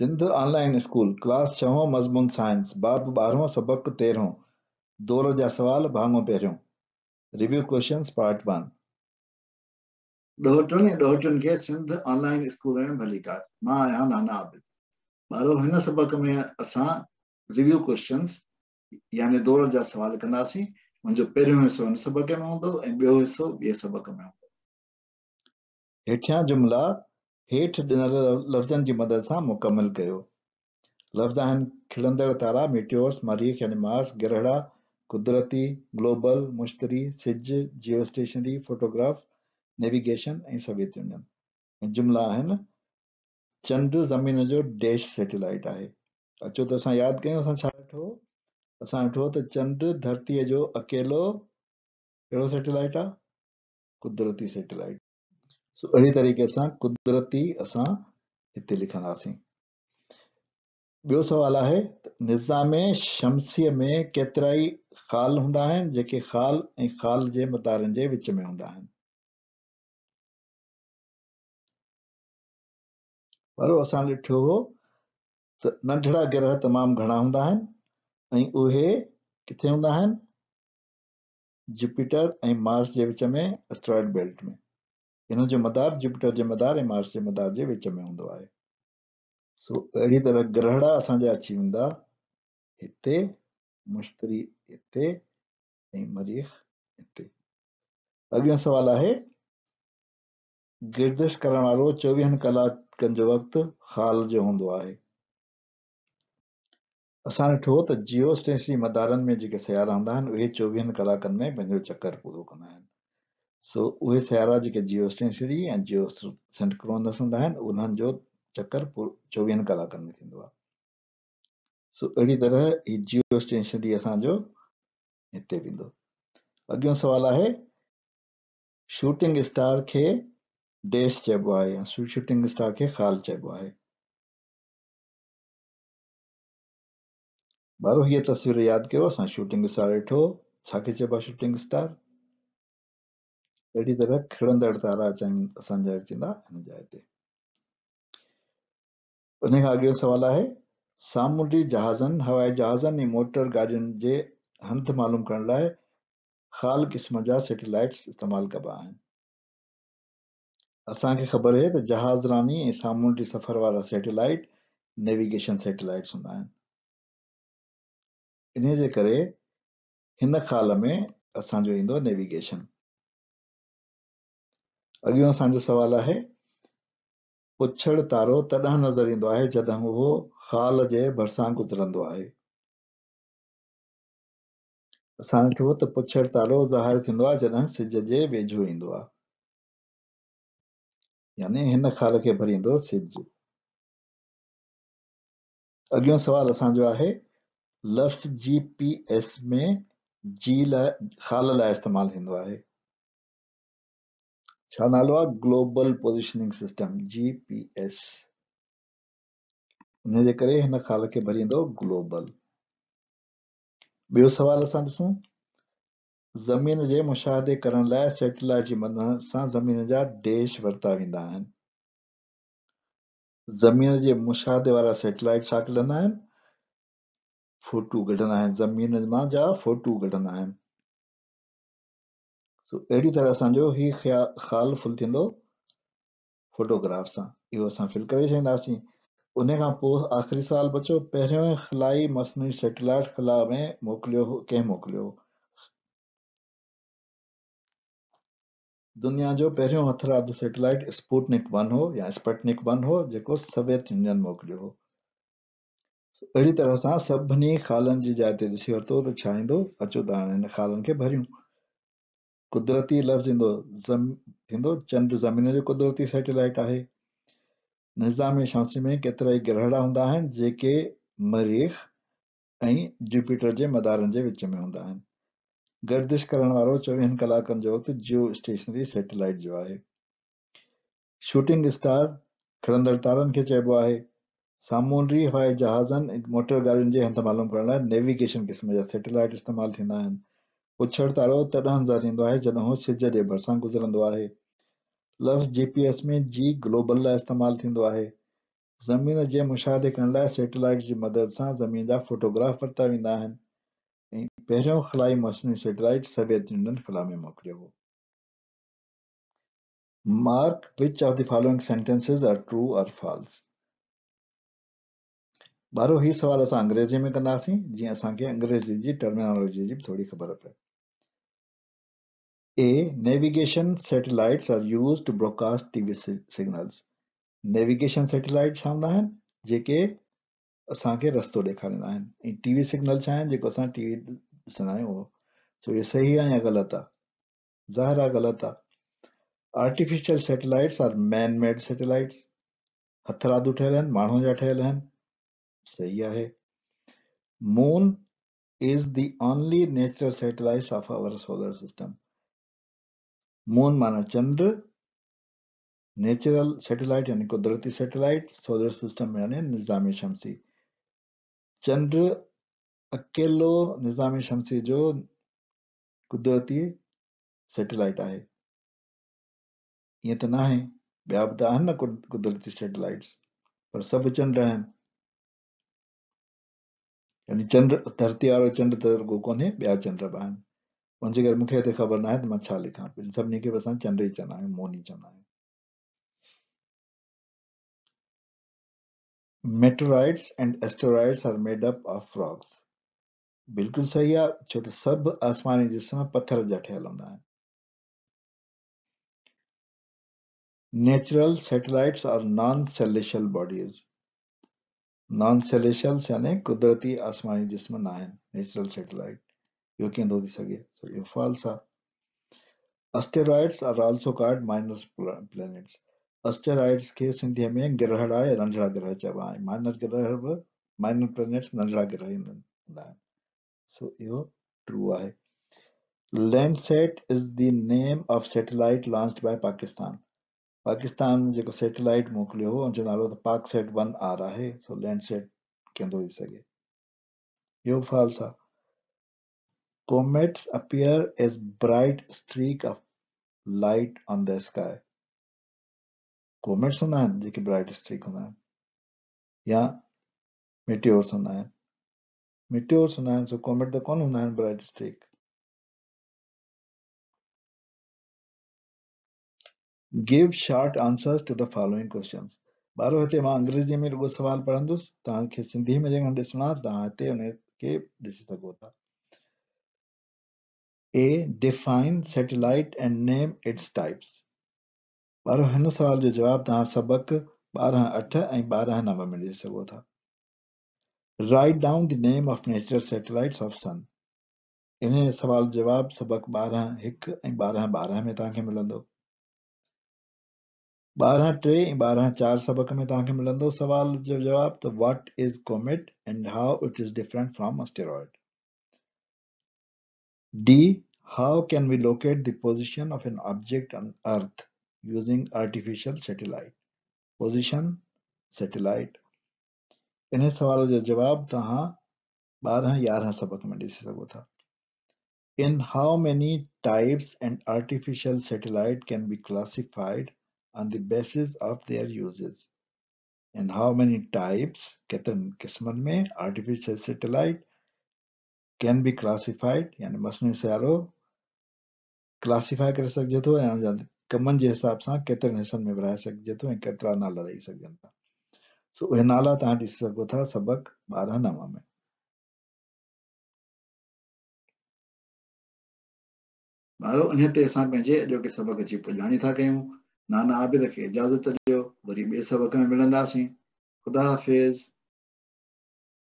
Sindh online school class छहों मज़मून science बाब ॿारहों सबक़ तेरहों दौर जा सुवाल भाङो पहिरियों रिव्यू क्वेश्चन पार्ट वन ॾोहटनि ऐं ॾोहटियुनि खे सिंध ऑनलाइन स्कूल में भली कार मां आहियां नाना आबिद ॿारो हिन सबक़ में असां रिव्यू क्वेश्चन यानी दौर जा सुवाल कंदासीं मुंहिंजो पहिरियों हिसो हिन सबक़ में हूंदो ऐं ॿियो हिसो ॿिए सबक़ में हूंदो हेठियां जुमिला हेठि ॾिनल लफ़्ज़नि जी मदद सां मुकमलु कयो लफ़्ज़ आहिनि खिलंदड़ तारा मिट्यूर्स मारीख यानि मास गिरणा कुदिरती ग्लोबल मुश्तरी सिज जियो स्टेशनरी फ़ोटोग्राफ नेविगेशन ऐं सभितुनि ऐं जुमिला आहिनि चंड ज़मीन जो डेश सेटेलाइट आहे अचो त असां यादि कयूं असां छा ॾिठो असां ॾिठो त चंड धरतीअ जो अकेलो अहिड़ो सेटेलाइट आहे क़ुदिरती सेटेलाइट सो अहिड़ी तरीक़े सां कुदरती असां हिते लिखंदासीं ॿियो सुवाल आहे निज़ाम शमसीअ में केतिरा ई खाल हूंदा आहिनि जेके खाल ऐं खाल जे मदारनि जे विच में हूंदा आहिनि पर असां ॾिठो हो त नंढड़ा ग्रह तमामु घणा हूंदा आहिनि ऐं उहे किथे हूंदा आहिनि जुपिटर ऐं मार्स जे विच में एस्ट्रॉइड बेल्ट में हिन जो मदार जुपिटर जे मदार ऐं मार्स जे मदार जे विच में हूंदो आहे सो अहिड़ी तरह ग्रहड़ा असांजा अची वेंदा हिते मुश्तरी हिते ऐं मरीख हिते अॻियो सुवाल आहे गिरदिश करण वारो चोवीहनि कलाकनि जो वक़्तु हाल जो हूंदो आहे असां ॾिठो त जियो स्टेसी मदारनि में जेके सयारा हूंदा आहिनि उहे चोवीहनि कलाकनि में पंहिंजो चकर पूरो कंदा आहिनि So uwe sehara जेके जियो स्टेशनरी ऐं जियो सेंट करवंदसि हूंदा आहिनि उन्हनि जो चकर पूरो चोवीहनि कलाकनि में थींदो आहे सो अहिड़ी तरह ही जियो स्टेशनरी असांजो हिते वेंदो अॻियो सुवाल आहे शूटिंग स्टार खे डैश चइबो आहे या शूटिंग स्टार खे ख़ाल चइबो आहे ॿारु हीअ तस्वीर यादि कयो असां शूटिंग स्टार ॾिठो छाखे चइबो स्टार अड़ी तरह Kirandardara Sanjayasina Anjayate. सवाल है सामुंडी जहाजन हवाई जहाजन मोटर गाॾियुनि के हंधि मालूम करण लाइ ख़ाल क़िस्म जा सेटेलाइट्स कबा आहिनि असांखे ख़बर आहे त जहाज़रानी सामुंडी सफ़र वारा सेटेलाइट नेविगेशन सेटेलाइट्स हूंदा इन जे ख़ाल में असांजो नेविगेशन अॻियो असांजो सुवालु आहे पुछड़ तारो तॾहिं नज़र ईंदो आहे जॾहिं उहो खाल जे भरिसां गुज़रंदो आहे असां त पुछड़ तारो ज़ाहिर थींदो आहे जॾहिं सिज जे वेझो ईंदो आहे यानी हिन खाल खे भरींदो सिज अॻियो सुवाल असांजो आहे लफ़्ज़ जी पी एस में जी लाइ खाल लाइ इस्तेमालु थींदो आहे छा नालो आहे global positioning system G P S हिन जे करे हिन ख़ाल खे भरींदो ग्लोबल ॿियो सुवालु असां ॾिसूं ज़मीन जे मुशाहदे करण लाइ सेटेलाइट जी मद सां ज़मीन जा डेश वरिता वेंदा आहिनि ज़मीन जे मुशाहिदे वारा सेटेलाइट छा कढंदा आहिनि फ़ोटू कढंदा आहिनि ज़मीन मां जा फोटू कढंदा आहिनि सो अहिड़ी तरह असांजो हीउ ख़्याल फुल थींदो फोटोग्राफ सां इहो असां फिल करे छॾींदासीं उन खां पोइ आख़िरी सुवाल बचो पहिरियों ख़लाई मसनू सेटेलाइट ख़ला में मोकिलियो कंहिं मोकिलियो दुनिया जो पहिरियों हथराध सेटेलाइट स्पूटनिक वन हो या स्पटनिक वन हो जेको सभ्यत मोकिलियो हो अहिड़ी तरह सां सभिनी खालनि जी जाइ ते ॾिसी वरितो त छा ईंदो अचो त हाणे हिन खालनि खे भरियूं क़ुदरती लफ़्ज़ ईंदो ज़म चंड ज़मीन जो कुदरती सेटेलाइट आहे निज़ाम शांसी में केतिरा ई ग्रहड़ा हूंदा आहिनि जेके मरीख ऐं जुपिटर जे मदारनि जे विच में हूंदा आहिनि गर्दिश करण वारो चोवीहनि कलाकनि जो वक़्तु जियो स्टेशनरी सेटेलाइट जो आहे शूटिंग स्टार खणंदड़ तारनि खे चइबो आहे सामूंडी हवाई जहाज़नि मोटर गाॾियुनि जे हंधु मालूम करण लाइ नेविगेशन क़िस्म जा सेटेलाइट इस्तेमालु थींदा आहिनि उछड़ तारो तॾहिं ज़ाहिर थींदो आहे जॾहिं हू सिज जे भरिसां गुज़रंदो आहे लफ़्ज़ जीपीएस में जी ग्लोबल लाइ इस्तेमालु थींदो आहे ज़मीन जे मुशाहदे करण लाइ सैटेलाइट जी मदद सां ज़मीन जा फोटोग्राफ वरिता वेंदा आहिनि ऐं पहिरियों ख़लाई मसनू सैटेलाइट सोवियत यूनियन ख़ला में मोकिलियो हो mark which of the following sentences are true or false ॿारहो ही सुवाल असां अंग्रेज़ी में कंदासीं जीअं असांखे अंग्रेज़ी जी टर्मिनोलॉजी जी बि थोरी ख़बर पए A. Navigation satellites are used to broadcast TV signals. Navigation satellites are used to broadcast TV signals. These are TV signal that are used to broadcast TV signals. So, this is right or wrong? It is wrong. Artificial satellites are man-made satellites. हथरा उठेल हैं मानो जा ठहल हैं सही है moon is the only natural satellite of our solar system moon माना चंद्र natural satellite यानी कुदरती सैटेलाइट सोलर सिस्टम यानी निज़ाम शमसी चंद्र अकेलो निज़ाम शमसी जो कुदरती सैटेलाइट है ये तो ना है ॿिया बि त आहिनि कुदरती सैटेलाइट्स पर सब चंद्र हैं यानी चंद्र धरती वारो चंद्र तरह को कौन है चंड चंद्र बहन उनजे घर मूंखे हिते ख़बर है तो मैं छा लिखां पिन सभिनी के असां चंद्र ही चना है मोनी चना है meteoroids and asteroids are made up of rocks बिल्कुल सही है छो तो सब आसमानी जिस्म पथर जा ठहियल हूंदा natural satellites are non celestial bodies non celestials यानी कुदरती आसमानी जिस्म ना आहिनि natural satellite Yokendo this again. So Yofalsa. Asteroids are also called minor planets. Asteroids case in the main Gerhada and Nandra Gerhachava. Minor Gerhava, minor planets Nandra Gerhain. So you true I. Landsat is the name of satellite launched by Pakistan. Pakistan जेको satellite मोकिलियो हो हुनजो नालो त पाक set one are आहे सो Landsat कंदो थी सघे इहो फाल्स आहे comets appear as bright streak of light on the sky comets hunan jeki bright streak hunan ya meteors hunan meteors hunan so comet da kon hunan bright streak give short answers to the following questions baro hate ma angrezi me rugo sawal padandus ta ke sindhi me jeng hande suna ta hate unke disi ta a. Define satellite and name its types. ॿारहो हिन सवाल जो जवाबु तव्हां सबक़ ॿारहं अठ ऐं ॿारहं नव में ॾेई सघो था write down the name of natural satellites of sun इन सवाल जो जवाबु सबक़ ॿारहं हिकु ऐं ॿारहं ॿारहं में तव्हांखे मिलंदो ॿारहं टे ऐं ॿारहं चारि सबक़ में तव्हांखे मिलंदो सवाल जो जवाबु त what is comet and how it is different from asteroid D. How can we locate the position of an object on Earth using artificial satellite? Position satellite. इन्हे सवाल जो जवाब तव्हां ॿारहं यारहं सबक में ॾिसी सघो था In how many types an artificial satellite can be classified on the basis of their uses? In how many types, कितने किस्मत में artificial satellite can be classified यानी मसनी सारो क्लासिफाई कर सकते तो कमन के हिसाब से केतन हिस्सों में विराए सकते तो केतरा नाला ॾेई सघजनि था सो वह नाला तव्हां ॾिसी सघो था सबक बारह नव में ॿारो इन असे अजो के सबक़ अच्छी पुजानी था क्यों नाना आबिद के इजाज़त ॾियो वरी बे सबक़ में मिलंदासीं ख़ुदा हाफ़िज़